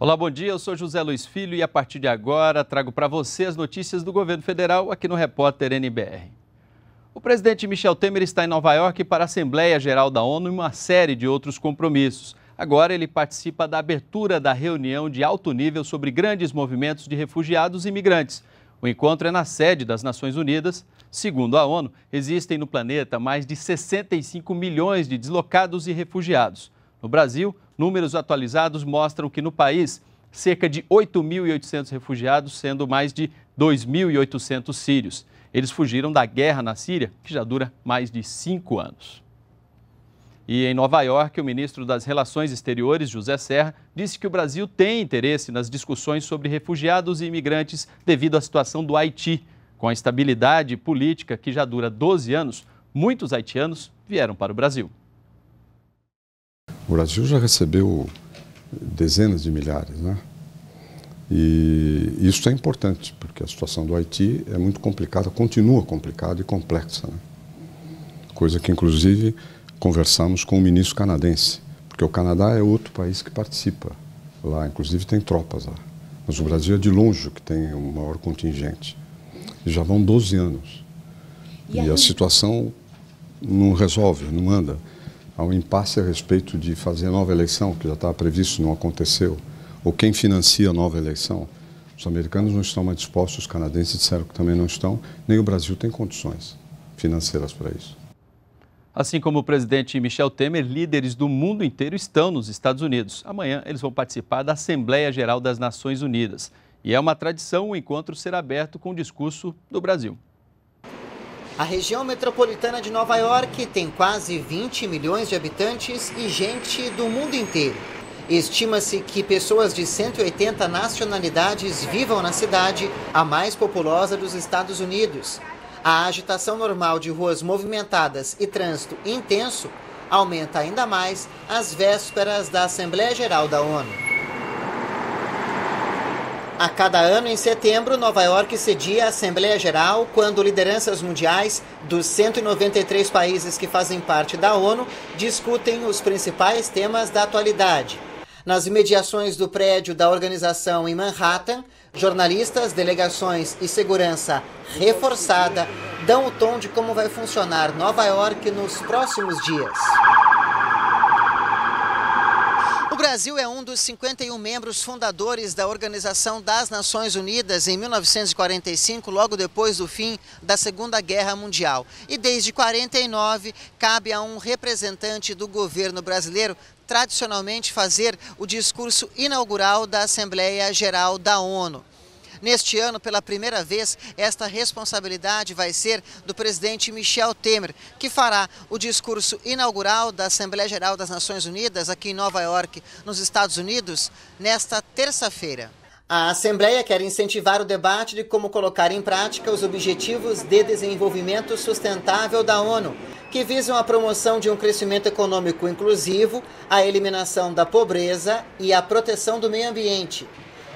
Olá, bom dia. Eu sou José Luiz Filho e a partir de agora trago para você as notícias do governo federal aqui no Repórter NBR. O presidente Michel Temer está em Nova York para a Assembleia Geral da ONU e uma série de outros compromissos. Agora ele participa da abertura da reunião de alto nível sobre grandes movimentos de refugiados e imigrantes. O encontro é na sede das Nações Unidas. Segundo a ONU, existem no planeta mais de 65 milhões de deslocados e refugiados. No Brasil, números atualizados mostram que no país, cerca de 8.800 refugiados, sendo mais de 2.800 sírios. Eles fugiram da guerra na Síria, que já dura mais de cinco anos. E em Nova York, o ministro das Relações Exteriores, José Serra, disse que o Brasil tem interesse nas discussões sobre refugiados e imigrantes devido à situação do Haiti. Com a estabilidade política que já dura 12 anos, muitos haitianos vieram para o Brasil. O Brasil já recebeu dezenas de milhares, né? E isso é importante, porque a situação do Haiti é muito complicada, continua complicada e complexa. Né? Coisa que, inclusive, conversamos com o ministro canadense, porque o Canadá é outro país que participa lá, inclusive tem tropas lá. Mas o Brasil é de longe que tem o maior contingente. E já vão 12 anos. E, e a situação não resolve, não anda. Há um impasse a respeito de fazer nova eleição, que já estava previsto, não aconteceu. Ou quem financia a nova eleição. Os americanos não estão mais dispostos, os canadenses disseram que também não estão, nem o Brasil tem condições financeiras para isso. Assim como o presidente Michel Temer, líderes do mundo inteiro estão nos Estados Unidos. Amanhã eles vão participar da Assembleia Geral das Nações Unidas. E é uma tradição o encontro ser aberto com o discurso do Brasil. A região metropolitana de Nova York tem quase 20 milhões de habitantes e gente do mundo inteiro. Estima-se que pessoas de 180 nacionalidades vivam na cidade, a mais populosa dos Estados Unidos. A agitação normal de ruas movimentadas e trânsito intenso aumenta ainda mais às vésperas da Assembleia Geral da ONU. A cada ano, em setembro, Nova York cedia a Assembleia Geral quando lideranças mundiais dos 193 países que fazem parte da ONU discutem os principais temas da atualidade nas imediações do prédio da organização em Manhattan, jornalistas, delegações e segurança reforçada dão o tom de como vai funcionar Nova York nos próximos dias. Brasil é um dos 51 membros fundadores da Organização das Nações Unidas em 1945, logo depois do fim da Segunda Guerra Mundial. E desde 49 cabe a um representante do governo brasileiro tradicionalmente fazer o discurso inaugural da Assembleia Geral da ONU. Neste ano, pela primeira vez, esta responsabilidade vai ser do presidente Michel Temer, que fará o discurso inaugural da Assembleia Geral das Nações Unidas aqui em Nova York, nos Estados Unidos, nesta terça-feira. A Assembleia quer incentivar o debate de como colocar em prática os Objetivos de Desenvolvimento Sustentável da ONU, que visam a promoção de um crescimento econômico inclusivo, a eliminação da pobreza e a proteção do meio ambiente.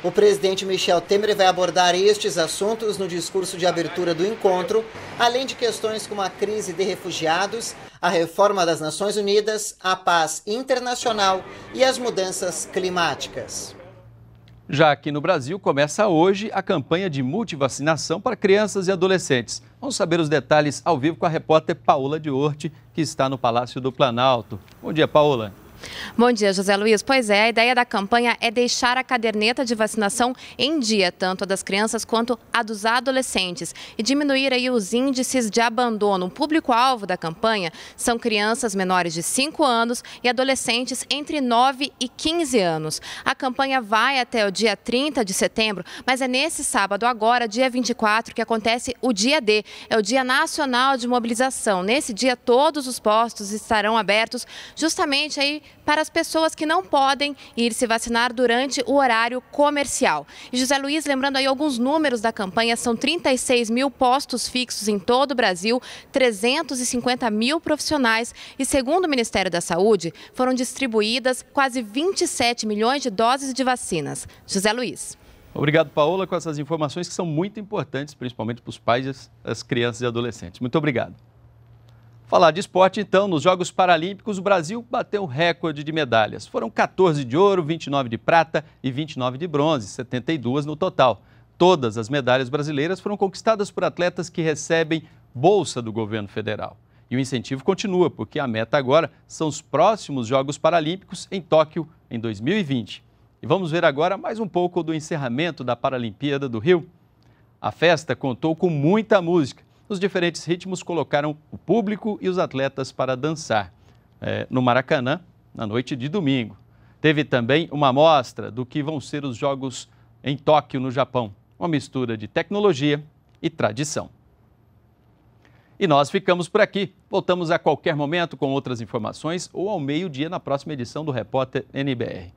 O presidente Michel Temer vai abordar estes assuntos no discurso de abertura do encontro, além de questões como a crise de refugiados, a reforma das Nações Unidas, a paz internacional e as mudanças climáticas. Já aqui no Brasil, começa hoje a campanha de multivacinação para crianças e adolescentes. Vamos saber os detalhes ao vivo com a repórter Paola Orte, que está no Palácio do Planalto. Bom dia, Paola. Bom dia, José Luiz. Pois é, a ideia da campanha é deixar a caderneta de vacinação em dia, tanto a das crianças quanto a dos adolescentes, e diminuir aí os índices de abandono. O público-alvo da campanha são crianças menores de 5 anos e adolescentes entre 9 e 15 anos. A campanha vai até o dia 30 de setembro, mas é nesse sábado agora, dia 24, que acontece o dia D, é o Dia Nacional de Mobilização. Nesse dia todos os postos estarão abertos justamente aí para as pessoas que não podem ir se vacinar durante o horário comercial. E José Luiz, lembrando aí alguns números da campanha, são 36 mil postos fixos em todo o Brasil, 350 mil profissionais e, segundo o Ministério da Saúde, foram distribuídas quase 27 milhões de doses de vacinas. José Luiz. Obrigado, Paola, com essas informações que são muito importantes, principalmente para os pais, as crianças e adolescentes. Muito obrigado. Falar de esporte, então, nos Jogos Paralímpicos, o Brasil bateu recorde de medalhas. Foram 14 de ouro, 29 de prata e 29 de bronze, 72 no total. Todas as medalhas brasileiras foram conquistadas por atletas que recebem bolsa do governo federal. E o incentivo continua, porque a meta agora são os próximos Jogos Paralímpicos em Tóquio, em 2020. E vamos ver agora mais um pouco do encerramento da Paralimpíada do Rio. A festa contou com muita música os diferentes ritmos, colocaram o público e os atletas para dançar é, no Maracanã na noite de domingo. Teve também uma amostra do que vão ser os Jogos em Tóquio, no Japão, uma mistura de tecnologia e tradição. E nós ficamos por aqui. Voltamos a qualquer momento com outras informações ou ao meio-dia na próxima edição do Repórter NBR.